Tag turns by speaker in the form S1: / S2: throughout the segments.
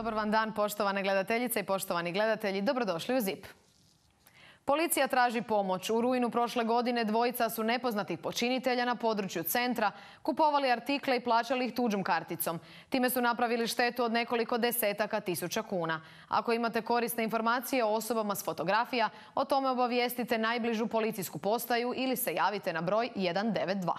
S1: Dobar vam dan, poštovane gledateljice i poštovani gledatelji. Dobrodošli u ZIP. Policija traži pomoć. U rujnu prošle godine dvojica su nepoznatih počinitelja na području centra kupovali artikle i plaćali ih tuđom karticom. Time su napravili štetu od nekoliko desetaka tisuća kuna. Ako imate korisne informacije o osobama s fotografija, o tome obavijestite najbližu policijsku postaju ili se javite na broj 192.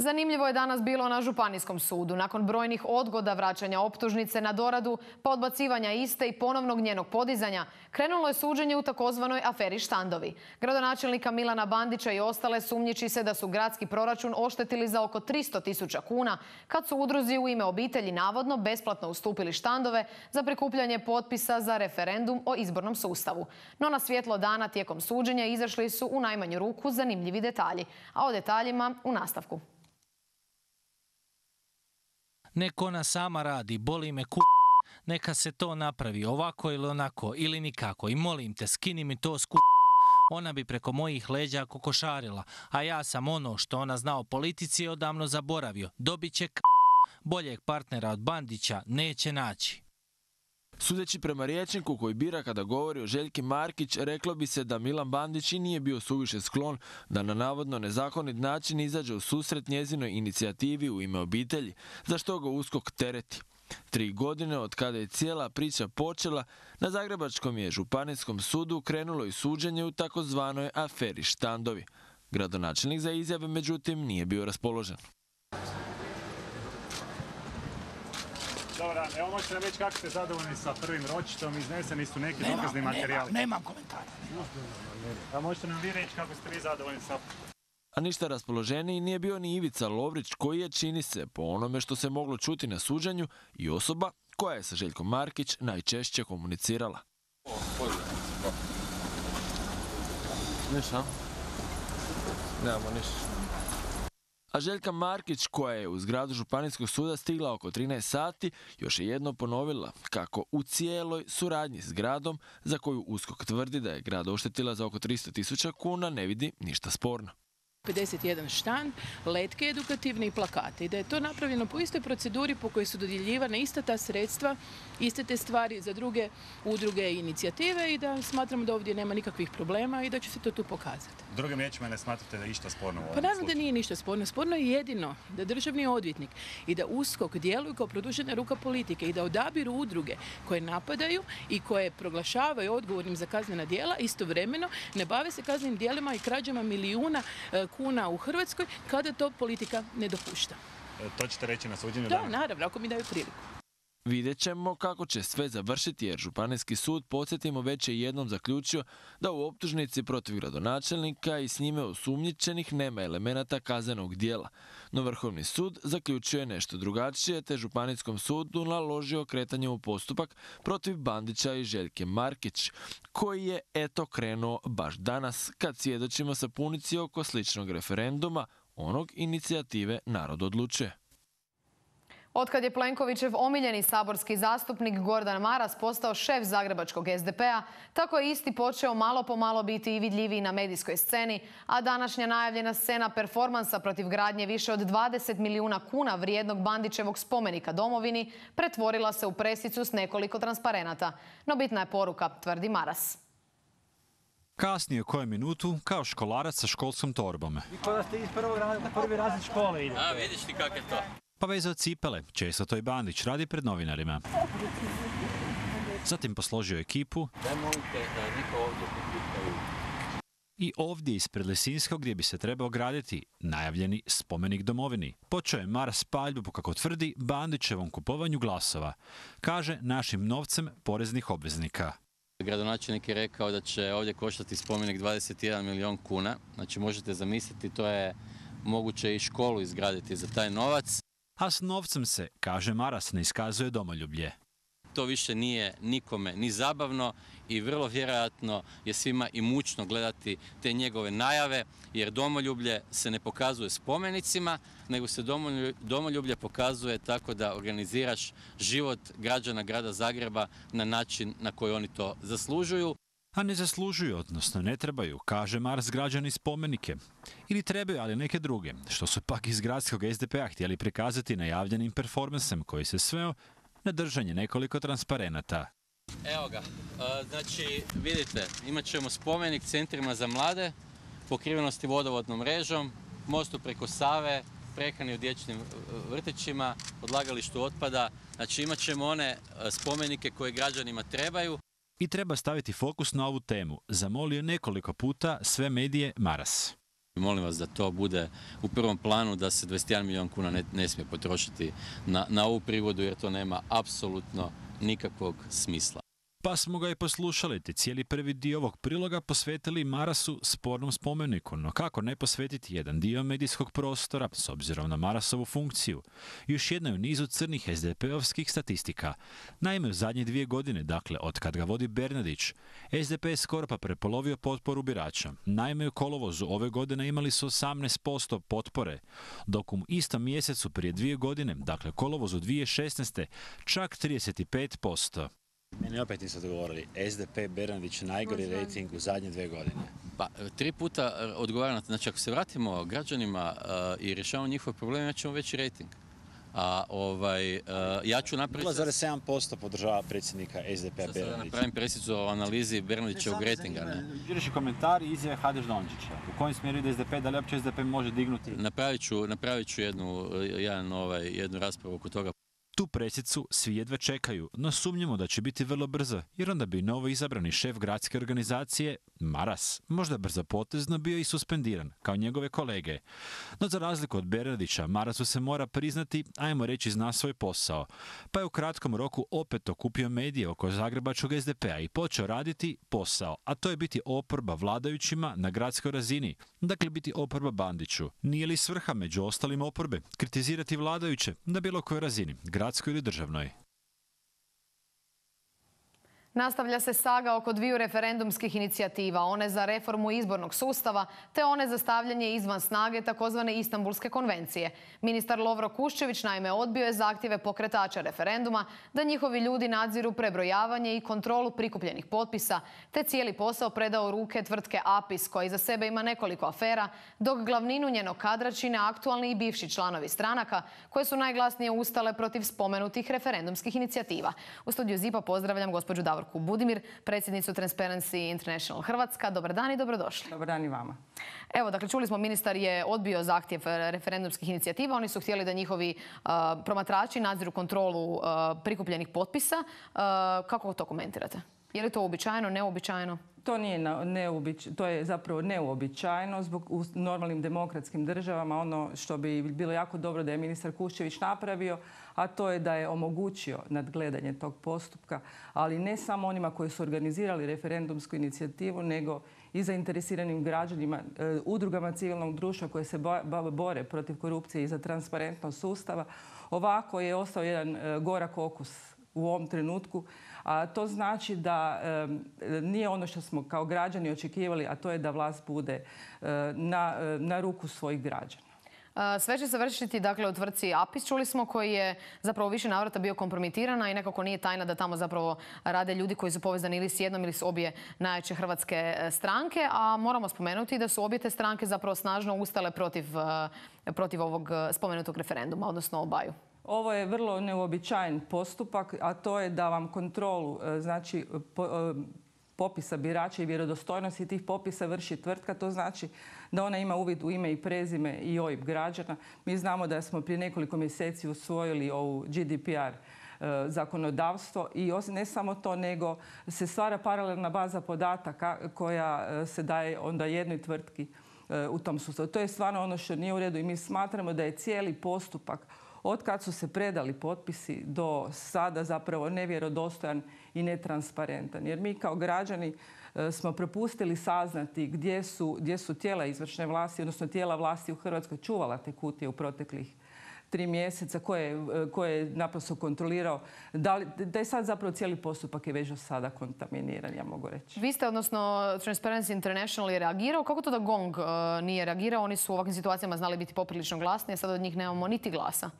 S1: Zanimljivo je danas bilo na Županijskom sudu. Nakon brojnih odgoda vraćanja optužnice na doradu, pa odbacivanja iste i ponovnog njenog podizanja, krenulo je suđenje u takozvanoj aferi Štandovi. Gradonačelnika Milana Bandića i ostale sumnjiči se da su gradski proračun oštetili za oko 300 tisuća kuna, kad su udruzi u ime obitelji navodno besplatno ustupili štandove za prikupljanje potpisa za referendum o izbornom sustavu. No na svjetlo dana tijekom suđenja izašli su u najmanju ruku zanimljivi detalji, a o detaljima u nastavku.
S2: Neko ona sama radi, boli me ku... Neka se to napravi, ovako ili onako, ili nikako. I molim te, skini mi to sku... Ona bi preko mojih leđa kokošarila, a ja sam ono što ona zna o politici odavno zaboravio. Dobit će k... Boljeg partnera od Bandića neće naći. Sudeći prema rječniku koji bira kada govori o Željki Markić, reklo bi se da Milan Bandić i nije bio suviše sklon da na navodno nezakonit način izađe u susret njezinoj inicijativi u ime obitelji, za što ga uskok tereti. Tri godine od kada je cijela priča počela, na Zagrebačkom je Županijskom sudu krenulo i suđenje u takozvanoj aferi Štandovi. Gradonačelnik za izjave, međutim, nije bio raspoložen.
S3: Dobra, evo možete nam reći kako ste zadovoljni sa prvim ročitom, izneseni su neki dokazni materijali. Nemam, nemam komentara. A pa možete nam vi reći kako ste vi zadovoljni sa
S2: a ništa raspoloženiji nije bio ni Ivica Lovrić koji je, čini se, po onome što se moglo čuti na suđenju, i osoba koja je sa Željkom Markić najčešće komunicirala. Ništa. Nemamo ništa. A Željka Markić, koja je u zgradu Županijskog suda stigla oko 13 sati, još je jedno ponovila kako u cijeloj suradnji s gradom, za koju USKOK tvrdi da je grad oštetila za oko 300 tisuća kuna, ne vidi ništa sporno.
S4: 51 štan, letke edukativne i plakate. I da je to napravljeno po istoj proceduri po kojoj su dodjeljivane ista ta sredstva, iste te stvari za druge udruge i inicijative i da smatramo da ovdje nema nikakvih problema i da će se to tu pokazati.
S3: Drugim riječima ne smatrate da je ništa sporno u pa
S5: ovom Pa naravno da
S4: nije ništa sporno. Sporno je jedino da državni odvjetnik i da USKOK djeluju kao produžena ruka politike i da odabiru udruge koje napadaju i koje proglašavaju odgovornim za kaznena djela istovremeno ne bave se kaznenim djelima i krađama milijuna e, kuna u Hrvatskoj kada to politika ne dopušta.
S2: E, to ćete reći na suđenju? Da,
S4: naravno, ako mi daju priliku.
S2: Vidjet ćemo kako će sve završiti jer Županijski sud, podsjetimo, već je jednom zaključio da u optužnici protiv gradonačelnika i s njime osumnjičenih nema elemenata kazenog dijela. No Vrhovni sud zaključio je nešto drugačije te Županijskom sudu naložio kretanje u postupak protiv Bandića i Željke Markić, koji je eto krenuo baš danas kad svjedočimo punici oko sličnog referenduma, onog inicijative Narod odlučuje.
S1: Otkad je Plenkovićev omiljeni saborski zastupnik Gordan Maras postao šef zagrebačkog SDP-a, tako je isti počeo malo po malo biti i vidljiviji na medijskoj sceni, a današnja najavljena scena performansa protiv gradnje više od 20 milijuna kuna vrijednog Bandićevog spomenika domovini pretvorila se u presicu s nekoliko transparenata. No bitna je poruka, tvrdi Maras.
S5: Kasnije koje minutu, kao školarac sa školskom torbom.
S6: I ste iz prvog razreda, prvi razred škole A, vidiš ti kak je to
S5: pa vezao cipele, često to i Bandić radi pred novinarima. Zatim posložio ekipu i ovdje ispred Lesinskog gdje bi se trebao graditi najavljeni spomenik domovini. Počeo je Maras paljbu, kako tvrdi, Bandićevom kupovanju glasova. Kaže našim novcem poreznih obveznika.
S6: Gradonačelnik je rekao da će ovdje koštati spomenik 21 milijon kuna. Znači možete zamisliti, to je moguće i školu izgraditi za taj novac a s novcem se, kaže Maras, ne iskazuje domoljublje. To više nije nikome ni zabavno i vrlo vjerojatno je svima i mučno gledati te njegove najave, jer domoljublje se ne pokazuje spomenicima, nego se domoljublje pokazuje tako da organiziraš život građana grada Zagreba na način na koji oni to zaslužuju.
S5: A ne zaslužuju, odnosno ne trebaju, kaže Mars građani spomenike. Ili trebaju, ali neke druge, što su pak iz gradskog SDP-a htjeli prikazati najavljenim performansem koji se sveo na držanje nekoliko transparenata.
S6: Evo ga, e, znači vidite, imat ćemo spomenik centrima za mlade, pokrivenosti vodovodnom mrežom, mostu preko Save, prehrani u dječnim e, vrtićima, odlagalištu otpada. Znači imat ćemo one e, spomenike koje građanima trebaju
S5: i treba staviti fokus na ovu temu, zamolio nekoliko puta sve medije
S6: Maras. Molim vas da to bude u prvom planu da se 21 milijon kuna ne, smije potrošiti na, na ovu prigodu jer to nema apsolutno nikakvog smisla
S5: pa smo ga i poslušali te cijeli prvi dio ovog priloga posvetili Marasu spornom spomeniku, no kako ne posvetiti jedan dio medijskog prostora s obzirom na Marasovu funkciju, još jedna u nizu crnih SDP-ovskih statistika. Naime, u zadnje dvije godine, dakle, od kad ga vodi Bernadić, SDP je skoro pa prepolovio potporu birača. Naime, u kolovozu ove godine imali su 18% potpore, dok u istom mjesecu prije dvije godine, dakle kolovozu 2016. čak 35%. Meni opet niste odgovorili. SDP Bernardić najgori rating u zadnje dve godine.
S6: Pa tri puta e, odgovaram, znači ako se vratimo građanima e, i rješavamo njihove probleme, ja ćemo veći rating. A ovaj, e, ja ću napraviti...
S5: 0,7% podržava predsjednika SDP
S6: Bernardića. Sada napravim presicu o analizi Bernardićevog ratinga.
S5: ne komentar i izjave Hadeš Dončića. U kojem smjeru ide SDP, da li uopće SDP može dignuti?
S6: Napravit ću, jednu,
S5: ovaj, jednu raspravu oko toga. Tu presicu svi jedva čekaju, no sumnjamo da će biti vrlo brzo, jer onda bi novo izabrani šef gradske organizacije, Maras, možda brzo potezno bio i suspendiran, kao njegove kolege. No za razliku od Bernardića, Marasu se mora priznati, ajmo reći zna svoj posao, pa je u kratkom roku opet okupio medije oko Zagrebačkog SDP-a i počeo raditi posao, a to je biti oporba vladajućima na gradskoj razini, dakle biti oporba Bandiću. Nije li svrha među ostalim oporbe kritizirati vladajuće na bilo kojoj razini, grad Ați curie državnoj.
S1: Nastavlja se saga oko dviju referendumskih inicijativa, one za reformu izbornog sustava te one za stavljanje izvan snage takozvane Istanbulske konvencije. Ministar Lovro Kuščević naime odbio je zahtjeve pokretača referenduma da njihovi ljudi nadziru prebrojavanje i kontrolu prikupljenih potpisa te cijeli posao predao ruke tvrtke APIS koja iza sebe ima nekoliko afera, dok glavninu njenog kadra čine aktualni i bivši članovi stranaka koje su najglasnije ustale protiv spomenutih referendumskih inicijativa. U studiju ZIPA pozdravljam gospođu Davorku Budimir, predsjednicu Transparency International Hrvatska. Dobar dan i dobrodošli. Dobar dan i vama. Evo, dakle, čuli smo, ministar je odbio zahtjev e, referendumskih inicijativa. Oni su htjeli da njihovi e, promatrači nadziru kontrolu e, prikupljenih potpisa. kako to komentirate? Je li to uobičajeno, neobičajno?
S4: To nije to je zapravo neuobičajeno zbog u normalnim demokratskim državama ono što bi bilo jako dobro da je ministar Kuščević napravio, a to je da je omogućio nadgledanje tog postupka, ali ne samo onima koji su organizirali referendumsku inicijativu, nego i zainteresiranim građanima, e, udrugama civilnog društva koje se bore protiv korupcije i za transparentnost sustava. Ovako je ostao jedan e, gorak okus u ovom trenutku a to znači da nije ono što smo kao građani očekivali, a to je da vlast bude eh, na, eh, na ruku svojih građana.
S1: Sve će završiti dakle, u tvrci Apis, čuli smo, koji je zapravo više navrata bio kompromitirana i nekako nije tajna da tamo zapravo rade ljudi koji su povezani ili s jednom ili s obje najjače hrvatske eh, stranke, a moramo spomenuti da su obje te stranke zapravo snažno ustale protiv, protiv ovog spomenutog referenduma, odnosno obaju.
S4: Ovo je vrlo neuobičajen postupak, a to je da vam kontrolu, e, znači e, popisa birača i vjerodostojnosti tih popisa vrši tvrtka. To znači da ona ima uvid u ime i prezime i OIB građana. Mi znamo da smo prije nekoliko mjeseci usvojili ovu GDPR e, zakonodavstvo i ne samo to, nego se stvara paralelna baza podataka koja se daje onda jednoj tvrtki u tom sustavu. To je stvarno ono što nije u redu i mi smatramo da je cijeli postupak od kad su se predali potpisi do sada zapravo nevjerodostojan i netransparentan. Jer mi kao građani e, smo propustili saznati gdje su, gdje su tijela izvršne vlasti, odnosno tijela vlasti u Hrvatskoj čuvala te kutije u proteklih tri mjeseca koje, e, koje je naprosto kontrolirao. Da, li, da je sad zapravo cijeli postupak je već do sada kontaminiran, ja mogu reći.
S1: Vi ste, odnosno Transparency International je reagirao. Kako to da GONG e, nije reagirao? Oni su u ovakvim situacijama znali biti poprilično glasni, a sad od njih nemamo niti glasa.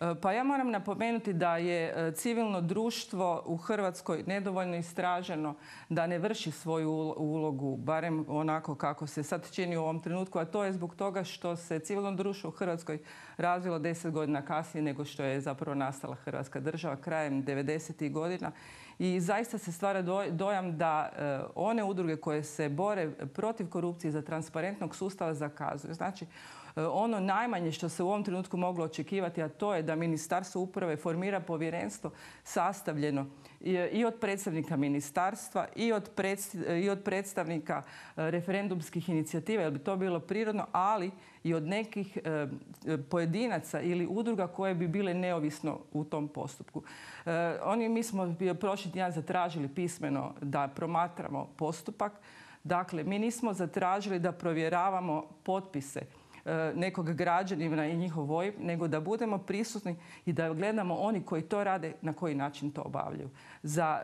S4: E, pa ja moram napomenuti da je e, civilno društvo u Hrvatskoj nedovoljno istraženo da ne vrši svoju ulogu, barem onako kako se sad čini u ovom trenutku, a to je zbog toga što se civilno društvo u Hrvatskoj razvilo deset godina kasnije nego što je zapravo nastala Hrvatska država krajem 90. godina. I zaista se stvara dojam da e, one udruge koje se bore protiv korupcije za transparentnog sustava zakazuju. Znači, E, ono najmanje što se u ovom trenutku moglo očekivati, a to je da Ministarstvo uprave formira povjerenstvo sastavljeno i od predstavnika ministarstva i od predstavnika e, referendumskih inicijativa, jer bi to bilo prirodno, ali i od nekih e, pojedinaca ili udruga koje bi bile neovisno u tom postupku. Oni mi smo prošli tjedan zatražili pismeno da promatramo postupak. Dakle, mi nismo zatražili da provjeravamo potpise E, nekog građanina i njihov voj, nego da budemo prisutni i da gledamo oni koji to rade na koji način to obavljaju. Za,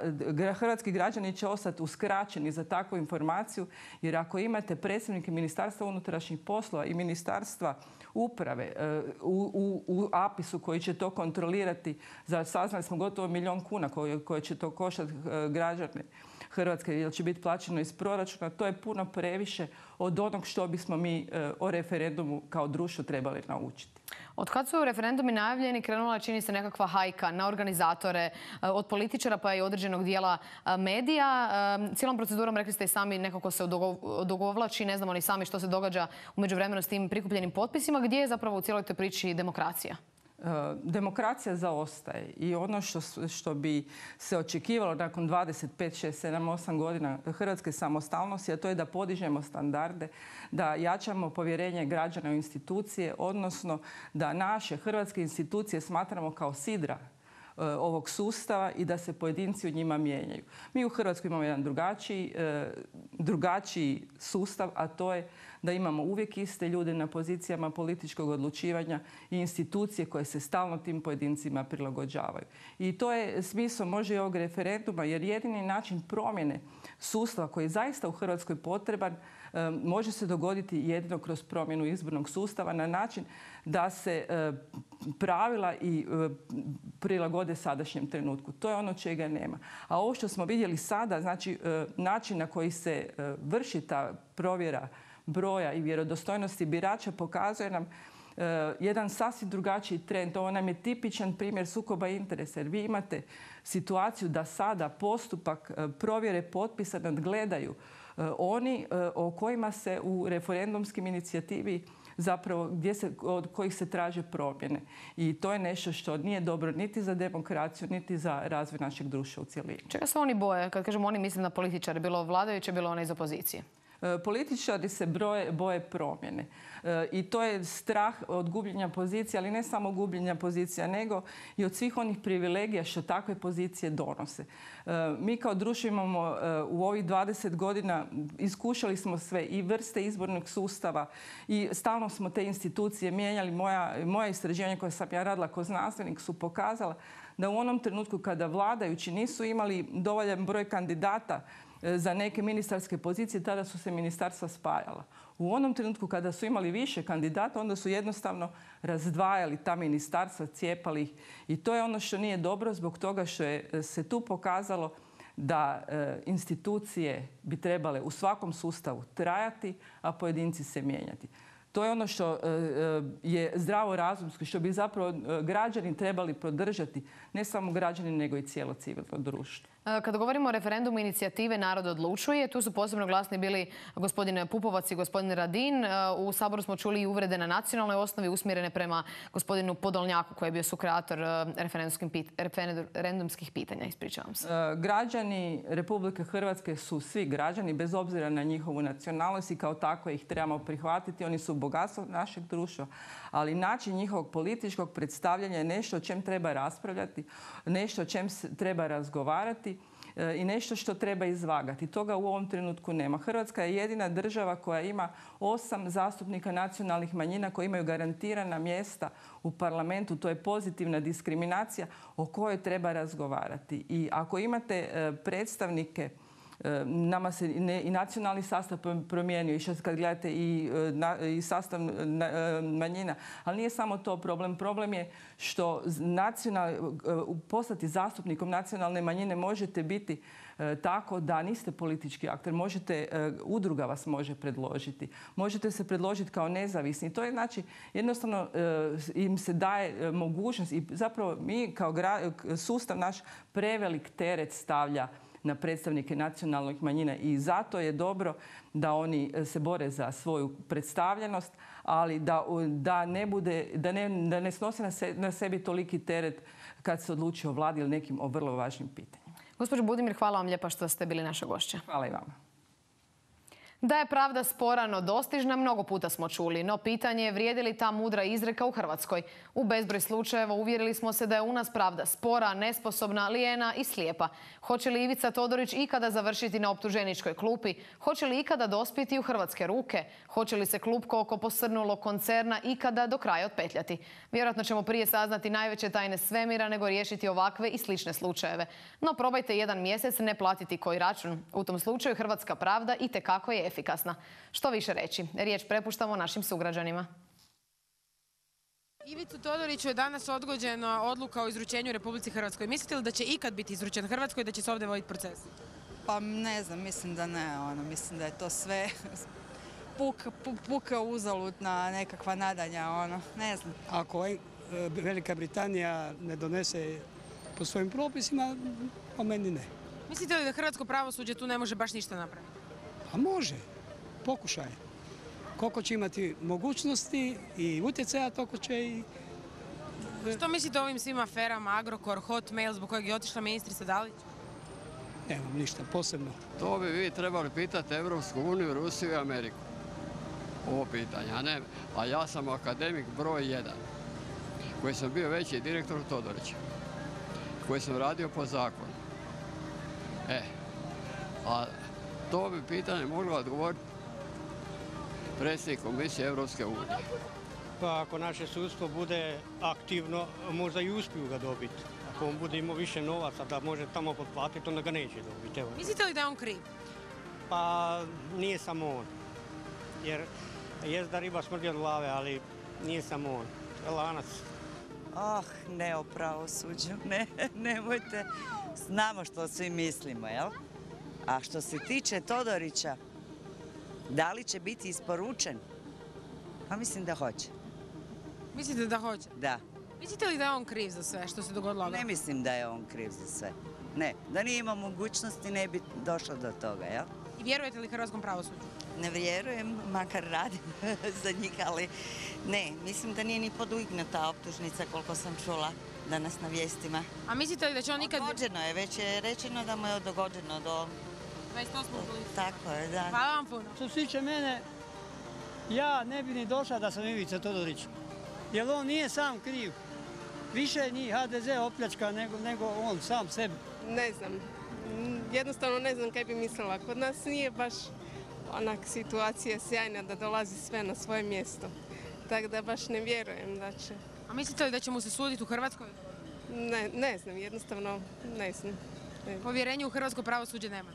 S4: e, hrvatski građani će ostati uskraćeni za takvu informaciju jer ako imate predstavnike Ministarstva unutrašnjih poslova i Ministarstva uprave e, u, apisu koji će to kontrolirati za saznali smo gotovo milijun kuna koje, koje će to koštati e, građane Hrvatske jer će biti plaćeno iz proračuna, to je puno previše od onog što bismo mi e, o referendumu kao društvo trebali naučiti.
S1: Od kad su referendumi najavljeni krenula čini se nekakva hajka na organizatore e, od političara pa i određenog dijela e, medija. E, cijelom procedurom rekli ste i sami nekako se odogovlači, ne znamo ni sami što se događa u međuvremenu s tim prikupljenim potpisima. Gdje je zapravo u cijeloj toj priči demokracija?
S4: Eh, demokracija zaostaje i ono što, što bi se očekivalo nakon 25, 6, 7, 8 godina Hrvatske samostalnosti, a to je da podižemo standarde, da jačamo povjerenje građana u institucije, odnosno da naše hrvatske institucije smatramo kao sidra E, ovog sustava i da se pojedinci u njima mijenjaju. Mi u Hrvatskoj imamo jedan drugačiji, e, drugačiji sustav, a to je da imamo uvijek iste ljude na pozicijama političkog odlučivanja i institucije koje se stalno tim pojedincima prilagođavaju. I to je smisao može i ovog referenduma, jer jedini način promjene sustava koji je zaista u Hrvatskoj potreban e, može se dogoditi jedino kroz promjenu izbornog sustava na način da se e, pravila i e, prilagode sadašnjem trenutku. To je ono čega nema. A ovo što smo vidjeli sada, znači način na koji se vrši ta provjera broja i vjerodostojnosti birača pokazuje nam Eh, jedan sasvim drugačiji trend. Ovo nam je tipičan primjer sukoba interesa. Jer vi imate situaciju da sada postupak eh, provjere potpisa nadgledaju eh, oni o kojima se u referendumskim inicijativi zapravo gdje se, od kojih se traže promjene. I to je nešto što nije dobro niti za demokraciju, niti za razvoj našeg društva u cjelini. Čega se
S1: oni boje? Kad kažemo oni mislim na političare, bilo vladajuće, bilo one iz opozicije. E, političari se boje promjene e, i to je strah
S4: od gubljenja pozicije, ali ne samo gubljenja pozicija, nego i od svih onih privilegija što takve pozicije donose. E, mi kao društvo imamo u ovih 20 godina iskušali smo sve i vrste izbornog sustava i stalno smo te institucije mijenjali. Moja, moja istraživanja koja sam ja radila kao znanstvenik su pokazala da u onom trenutku kada vladajući nisu imali dovoljan broj kandidata E, za neke ministarske pozicije, tada su se ministarstva spajala. U onom trenutku kada su imali više kandidata, onda su jednostavno razdvajali ta ministarstva, cijepali ih. I to je ono što nije dobro zbog toga što je e, se tu pokazalo da e, institucije bi trebale u svakom sustavu trajati, a pojedinci se mijenjati. To je ono što je zdravo razumsko, što bi zapravo građani trebali prodržati, ne samo građani, nego i cijelo civilno društvo.
S1: E, kada govorimo o referendumu inicijative Narod odlučuje, tu su posebno glasni bili gospodin Pupovac i gospodin Radin. E, u Saboru smo čuli i uvrede na nacionalnoj osnovi usmjerene prema gospodinu Podolnjaku koji je bio sukreator e, referendumskih pitanja. Ispričavam se.
S4: Građani Republike Hrvatske su svi građani, bez obzira na njihovu nacionalnost i kao tako ih trebamo prihvatiti. Oni su bogatstvo našeg društva, ali način njihovog političkog predstavljanja je nešto o čem treba raspravljati, nešto o čem treba razgovarati i nešto što treba izvagati. Toga u ovom trenutku nema. Hrvatska je jedina država koja ima osam zastupnika nacionalnih manjina koji imaju garantirana mjesta u parlamentu. To je pozitivna diskriminacija o kojoj treba razgovarati. I ako imate e, predstavnike E, nama se i nacionalni sastav promijenio, i kad gledate i, e, sastav e, manjina, ali nije samo to problem. Problem je što postati zastupnikom nacionalne manjine možete biti tako da niste politički aktor. Možete, udruga vas može predložiti. Možete se predložiti kao nezavisni. To je znači, jednostavno im se daje mogućnost i zapravo mi kao sustav naš prevelik teret stavlja na predstavnike nacionalnih manjina i zato je dobro da oni e, se bore za svoju predstavljenost, ali da, da ne, bude, da ne, da ne snose na, sebi toliki teret kad se odluči o vladi ili nekim o vrlo važnim pitanjima.
S1: Gospođo Budimir, hvala vam lijepa što ste bili naša gošća. Hvala i vama. Da je pravda sporano dostižna, mnogo puta smo čuli, no pitanje je vrijedi li ta mudra izreka u Hrvatskoj. U bezbroj slučajeva uvjerili smo se da je u nas pravda spora, nesposobna, lijena i slijepa. Hoće li Ivica Todorić ikada završiti na optuženičkoj klupi? Hoće li ikada dospjeti u hrvatske ruke? Hoće li se klub oko posrnulo koncerna ikada do kraja otpetljati? Vjerojatno ćemo prije saznati najveće tajne svemira nego riješiti ovakve i slične slučajeve. No probajte jedan mjesec ne platiti koji račun. U tom slučaju hrvatska pravda i tekako je efikasna. Što više reći? Riječ prepuštamo našim sugrađanima. Ivicu Todoriću je danas odgođena odluka o izručenju Republici Hrvatskoj. Mislite li da će ikad biti izručen Hrvatskoj, i da će se ovdje voditi proces?
S4: Pa ne znam, mislim da ne. Ono, mislim da je to sve puka, uzalutna nekakva nadanja. Ono, ne znam. Ako ovaj, e, Velika Britanija ne donese po svojim propisima, po meni ne.
S1: Mislite li da Hrvatsko pravosuđe tu ne može baš ništa napraviti?
S4: A pa može, pokušaj. Koliko će imati mogućnosti i utjecaja, toliko će i...
S1: Što mislite o ovim svim aferama, Agrokor, Hotmail, zbog kojeg je otišla ministrica Dalić?
S6: Nemam
S4: ništa posebno.
S6: To bi vi trebali pitati Evropsku uniju, Rusiju i Ameriku. Ovo pitanje, a ne, a ja sam akademik broj jedan, koji sam bio veći direktor Todorića, koji sam radio po zakonu. E, a to bi pitanje moglo odgovoriti predsjednik Komisije Europske unije. Pa ako naše sudstvo bude aktivno,
S3: možda i uspiju ga dobiti. Ako on bude imao više novaca da može tamo potplatiti, onda ga neće dobiti. Mislite li da je on kriv? Pa nije samo on. Jer
S4: je da riba smrdi od glave, ali nije samo on. Lanac. Ah, ne o pravosuđu, ne, nemojte. Znamo što svi mislimo, jel? A što se tiče Todorića, da li će biti isporučen? Pa mislim da hoće. Mislite da hoće? Da. Mislite
S1: li da je on kriv za sve što se dogodilo? Ne
S4: mislim da je on kriv za sve. Ne, da nije imao mogućnosti ne bi došlo do toga, jel?
S1: I vjerujete li hrvatskom pravosuđu? Ne vjerujem, makar radim za njih, ali ne,
S6: mislim da nije ni ta optužnica koliko sam čula danas na vijestima.
S2: A mislite li da će on nikad... Odgođeno je, već je rečeno da mu je odgođeno do 28. Tako je, da. Hvala vam puno. Što se tiče mene,
S6: ja ne bi ni došao da sam Ivica Todorić. Jer on nije sam kriv.
S4: Više je HDZ opljačka nego, on sam sebi. Ne znam. Jednostavno ne znam kaj bi mislila. Kod nas nije baš onak situacija sjajna da dolazi sve na svoje mjesto. Tako da baš ne vjerujem da će. A mislite li da će mu se suditi u Hrvatskoj? Ne, ne znam, jednostavno ne znam. Povjerenje u Hrvatsko pravosuđe nema?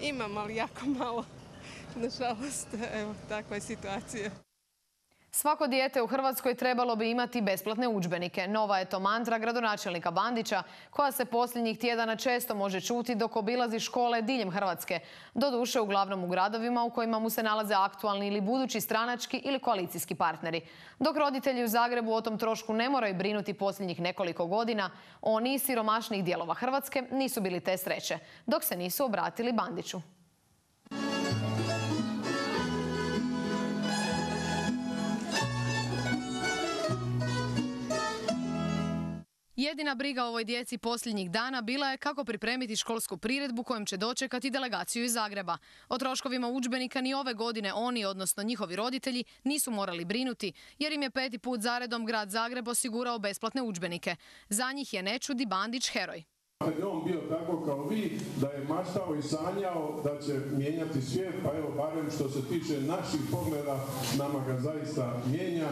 S4: Imam, ali jako malo. Nažalost, evo, takva je situacija.
S1: Svako dijete u Hrvatskoj trebalo bi imati besplatne udžbenike. Nova je to mantra gradonačelnika Bandića, koja se posljednjih tjedana često može čuti dok obilazi škole diljem Hrvatske. Doduše, uglavnom u gradovima u kojima mu se nalaze aktualni ili budući stranački ili koalicijski partneri. Dok roditelji u Zagrebu o tom trošku ne moraju brinuti posljednjih nekoliko godina, oni iz siromašnih dijelova Hrvatske nisu bili te sreće, dok se nisu obratili Bandiću. Jedina briga ovoj djeci posljednjih dana bila je kako pripremiti školsku priredbu kojom će dočekati delegaciju iz Zagreba. O troškovima udžbenika ni ove godine oni, odnosno njihovi roditelji, nisu morali brinuti, jer im je peti put zaredom grad Zagreb osigurao besplatne udžbenike. Za njih je nečudi Bandić heroj.
S3: Pa on bio tako kao vi, da je maštao i sanjao da će mijenjati svijet, pa evo barem što se tiče naših pogleda, nama ga zaista mijenja.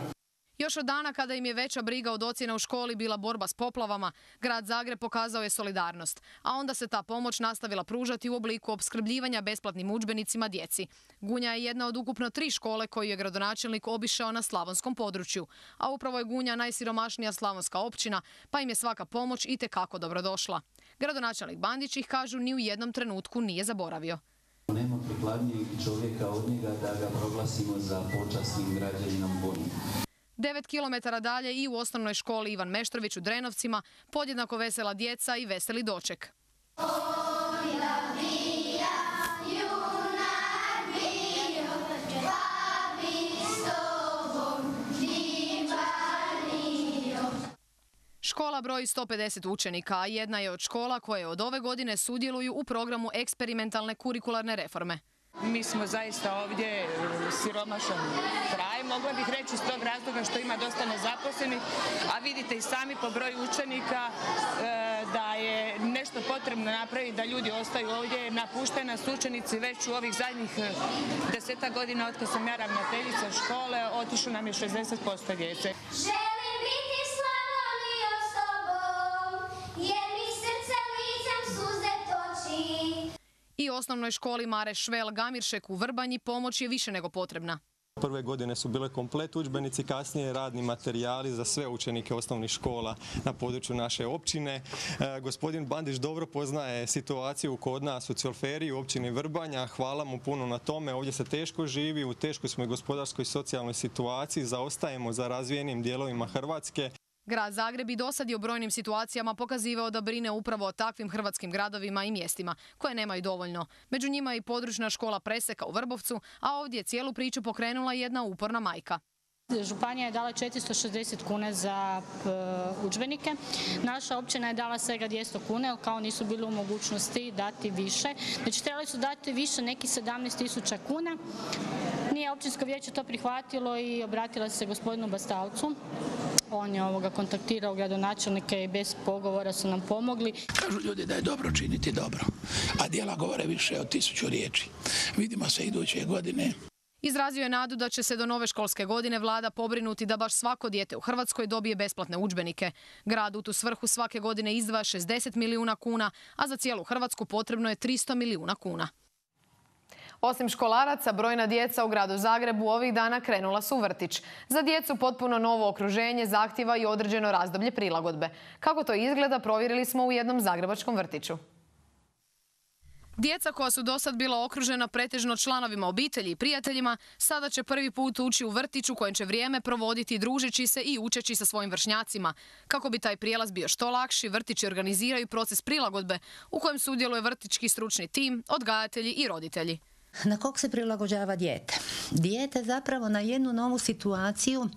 S1: Još od dana kada im je veća briga od ocjena u školi bila borba s poplavama, grad Zagreb pokazao je solidarnost, a onda se ta pomoć nastavila pružati u obliku opskrbljivanja besplatnim udžbenicima djeci. Gunja je jedna od ukupno tri škole koju je gradonačelnik obišao na slavonskom području, a upravo je Gunja najsiromašnija slavonska općina, pa im je svaka pomoć i tekako dobrodošla. Gradonačelnik Bandić ih, kažu, ni u jednom trenutku nije zaboravio.
S3: Nema prikladnijeg čovjeka od njega da ga proglasimo
S4: za počasnim građaninom
S1: 9 km dalje i u osnovnoj školi Ivan Meštrović u Drenovcima podjednako vesela djeca i veseli doček. Škola broji 150 učenika, a jedna je od škola koje od ove godine sudjeluju u programu eksperimentalne kurikularne reforme.
S4: Mi smo zaista ovdje siromašan mogla bih reći iz tog razloga što ima dosta nezaposlenih, a vidite i sami po broju učenika e, da je nešto potrebno napraviti da ljudi ostaju ovdje. Napuštena su učenici već u ovih zadnjih e, deseta godina od sam ja ravnateljica škole, otišu nam je 60% djece.
S1: I osnovnoj školi Mare Švel Gamiršek u Vrbanji pomoć je više nego potrebna.
S6: Prve godine su bile komplet udžbenici, kasnije radni materijali za sve učenike osnovnih škola na području naše općine. E, gospodin Bandić dobro poznaje situaciju kod nas u u općini Vrbanja. Hvala mu puno na tome. Ovdje se teško živi, u teškoj smo i gospodarskoj i socijalnoj situaciji. Zaostajemo za razvijenim dijelovima Hrvatske.
S1: Grad Zagreb i dosad je u brojnim situacijama pokazivao da brine upravo o takvim hrvatskim gradovima i mjestima koje nemaju dovoljno. Među njima je i područna škola Preseka u Vrbovcu, a ovdje je cijelu priču pokrenula jedna uporna majka. Županija je dala 460 kune za e, udžbenike. Naša općina je dala svega 200 kune, ali kao nisu bili u mogućnosti dati više. Znači, trebali su dati više, neki 17 tisuća kuna. Nije općinsko vijeće to prihvatilo i obratila se gospodinu Bastalcu. On je ovoga kontaktirao gradonačelnika i bez pogovora su nam pomogli. Kažu ljudi da je dobro činiti dobro, a dijela govore više od tisuću riječi. Vidimo se iduće godine. Izrazio je nadu da će se do nove školske godine vlada pobrinuti da baš svako dijete u Hrvatskoj dobije besplatne udžbenike. Grad u tu svrhu svake godine izdvaja 60 milijuna kuna, a za cijelu Hrvatsku potrebno je 300 milijuna kuna. Osim školaraca, brojna djeca u gradu Zagrebu ovih dana krenula su u vrtić. Za djecu potpuno novo okruženje zahtjeva i određeno razdoblje prilagodbe. Kako to izgleda provjerili smo u jednom zagrebačkom vrtiću. Djeca koja su do sad bila okružena pretežno članovima obitelji i prijateljima, sada će prvi put ući u vrtiću u kojem će vrijeme provoditi družeći se i učeći sa svojim vršnjacima. Kako bi taj prijelaz bio što lakši, vrtići organiziraju proces prilagodbe u kojem sudjeluje vrtićki stručni tim, odgajatelji i roditelji.
S4: Na kog se prilagođava dijete? Dijete zapravo na jednu novu situaciju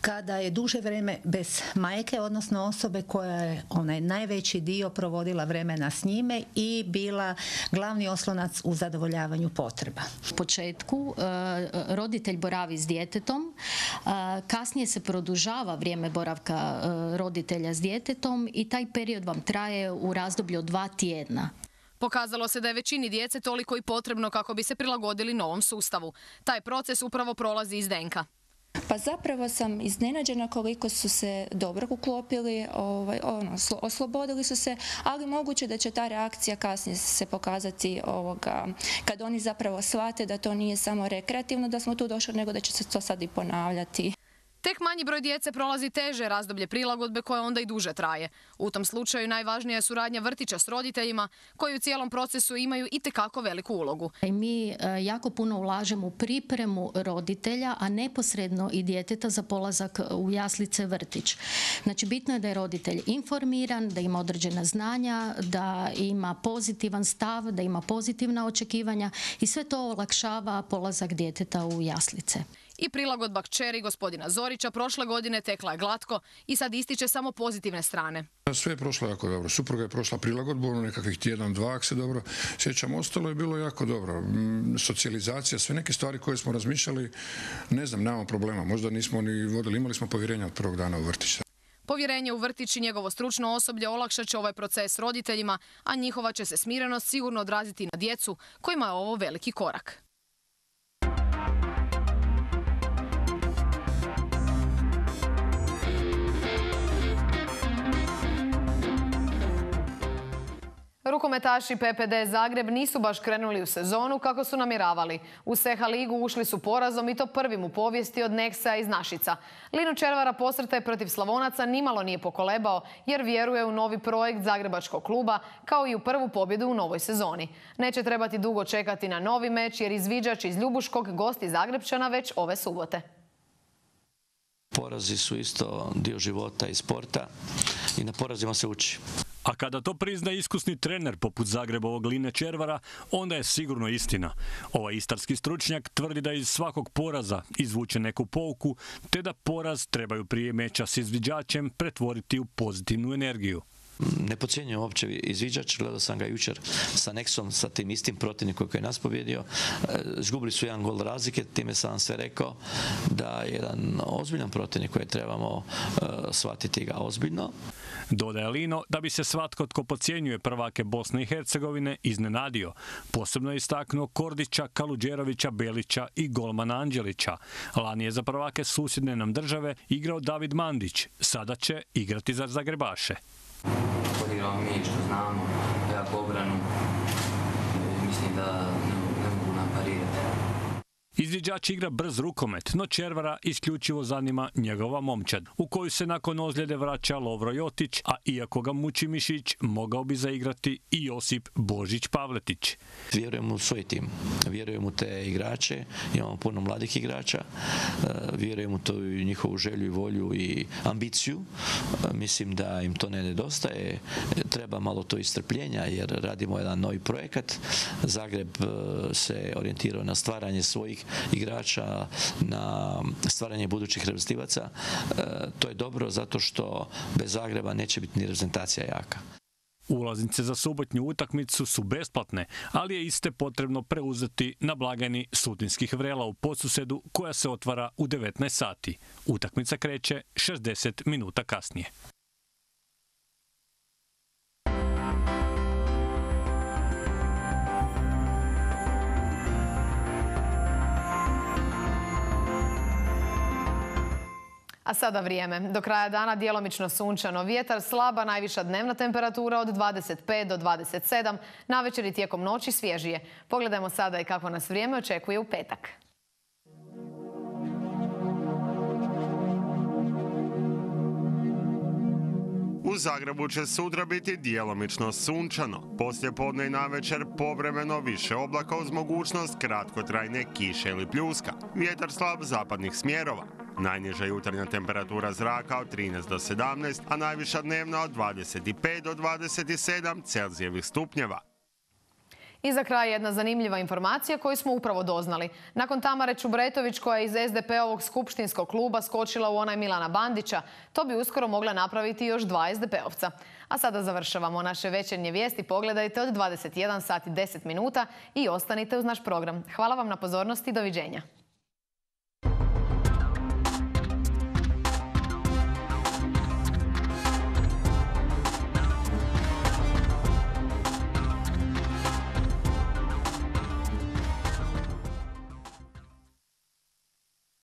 S4: kada je duže vrijeme bez majke, odnosno osobe koja je onaj najveći dio provodila vremena s njime i
S1: bila glavni
S4: oslonac u zadovoljavanju potreba.
S1: U početku e, roditelj boravi s djetetom, e, kasnije se produžava vrijeme boravka
S4: e, roditelja s djetetom i taj period vam traje u razdoblju od dva tjedna.
S1: Pokazalo se da je većini djece toliko i potrebno kako bi se prilagodili novom sustavu. Taj proces upravo prolazi iz Denka.
S4: Pa zapravo sam iznenađena koliko su se dobro uklopili, ovaj, ono, oslobodili su se, ali moguće da će ta reakcija kasnije se pokazati ovoga, kad oni zapravo shvate da to nije samo rekreativno da smo tu došli, nego da će se to sad i ponavljati.
S1: Tek manji broj djece prolazi teže razdoblje prilagodbe koje onda i duže traje. U tom slučaju najvažnija je suradnja vrtića s roditeljima koji u cijelom procesu imaju i tekako veliku ulogu. Mi e, jako puno ulažemo u pripremu roditelja, a neposredno i djeteta za polazak u jaslice vrtić. Znači bitno je da je roditelj informiran, da ima određena znanja, da ima pozitivan stav, da ima pozitivna očekivanja i sve to olakšava polazak djeteta u jaslice. I prilagodba kćeri gospodina Zorića prošle godine tekla je glatko i sad ističe samo pozitivne strane.
S3: Sve je prošlo jako dobro. Supruga je prošla prilagodbu, ono nekakvih tjedan, dva, ako se dobro sjećam. Ostalo je bilo jako dobro. Mm, socijalizacija, sve neke stvari koje smo razmišljali, ne znam, nemamo problema. Možda nismo ni vodili, imali smo povjerenja od prvog dana u vrtić.
S1: Povjerenje u vrtići njegovo stručno osoblje olakšat će ovaj proces roditeljima, a njihova će se smirenost sigurno odraziti na djecu kojima je ovo veliki korak. Rukometaši PPD Zagreb nisu baš krenuli u sezonu kako su namiravali. U Seha ligu ušli su porazom i to prvim u povijesti od Neksa iz Našica. Linu Červara je protiv Slavonaca nimalo nije pokolebao jer vjeruje u novi projekt Zagrebačkog kluba kao i u prvu pobjedu u novoj sezoni. Neće trebati dugo čekati na novi meč jer izviđač iz Ljubuškog gosti Zagrebčana već ove subote.
S3: Porazi su isto dio života i sporta i na porazima se uči. A kada to prizna iskusni trener poput Zagrebovog Line Červara, onda je sigurno istina. Ovaj istarski stručnjak tvrdi da iz svakog poraza izvuče neku pouku, te da poraz trebaju prije meča s izviđačem pretvoriti u pozitivnu energiju ne podcjenjujem uopće izviđač, gledao sam ga jučer sa Nexom, sa tim istim protivnikom koji je nas pobjedio. E, zgubili su jedan gol razlike, time sam vam rekao da je jedan ozbiljan protivnik koji trebamo e, shvatiti ga ozbiljno. Dodaje Lino da bi se svatko tko pocijenjuje prvake Bosne i Hercegovine iznenadio. Posebno je istaknuo Kordića, Kaludjerovića, Belića i Golmana Anđelića. Lani je za prvake susjedne nam države igrao David Mandić. Sada će igrati za Zagrebaše.
S6: mi što znamo, jako e,
S3: Mislim da Izviđač igra brz rukomet, no Červara isključivo zanima njegova momčad, u koju se nakon ozljede vraća Lovro Jotić, a iako ga muči mišić, mogao bi zaigrati i Josip Božić-Pavletić. Vjerujem u svoj tim, vjerujem u te igrače, imamo puno mladih igrača, e, vjerujem u to njihovu želju i volju i ambiciju. E, mislim da im to ne nedostaje, treba malo to istrpljenja jer radimo jedan novi projekat. Zagreb e, se orijentirao na stvaranje svojih igrača, na stvaranje budućih reprezentativaca. E, to je dobro zato što bez Zagreba neće biti ni reprezentacija jaka. Ulaznice za subotnju utakmicu su besplatne, ali je iste potrebno preuzeti na blagajni sutinskih vrela u podsusedu koja se otvara u 19 sati. Utakmica kreće 60 minuta kasnije.
S1: A sada vrijeme. Do kraja dana dijelomično sunčano. Vjetar slaba, najviša dnevna temperatura od 25 do 27. Na večer tijekom noći svježije. Pogledajmo sada i kako nas vrijeme očekuje u petak.
S5: U Zagrebu će sutra biti dijelomično sunčano. Poslije podne i navečer povremeno više oblaka uz mogućnost kratkotrajne kiše ili pljuska. Vjetar slab zapadnih smjerova. Najniža jutarnja temperatura zraka od 13 do 17, a najviša dnevna od 25 do 27 Celzijevih stupnjeva.
S1: I za kraj jedna zanimljiva informacija koju smo upravo doznali. Nakon Tamare Čubretović koja je iz SDP-ovog skupštinskog kluba skočila u onaj Milana Bandića, to bi uskoro mogla napraviti još dva SDP-ovca. A sada završavamo naše večernje vijesti. Pogledajte od 21 sati 10 minuta i ostanite uz naš program. Hvala vam na pozornosti i doviđenja.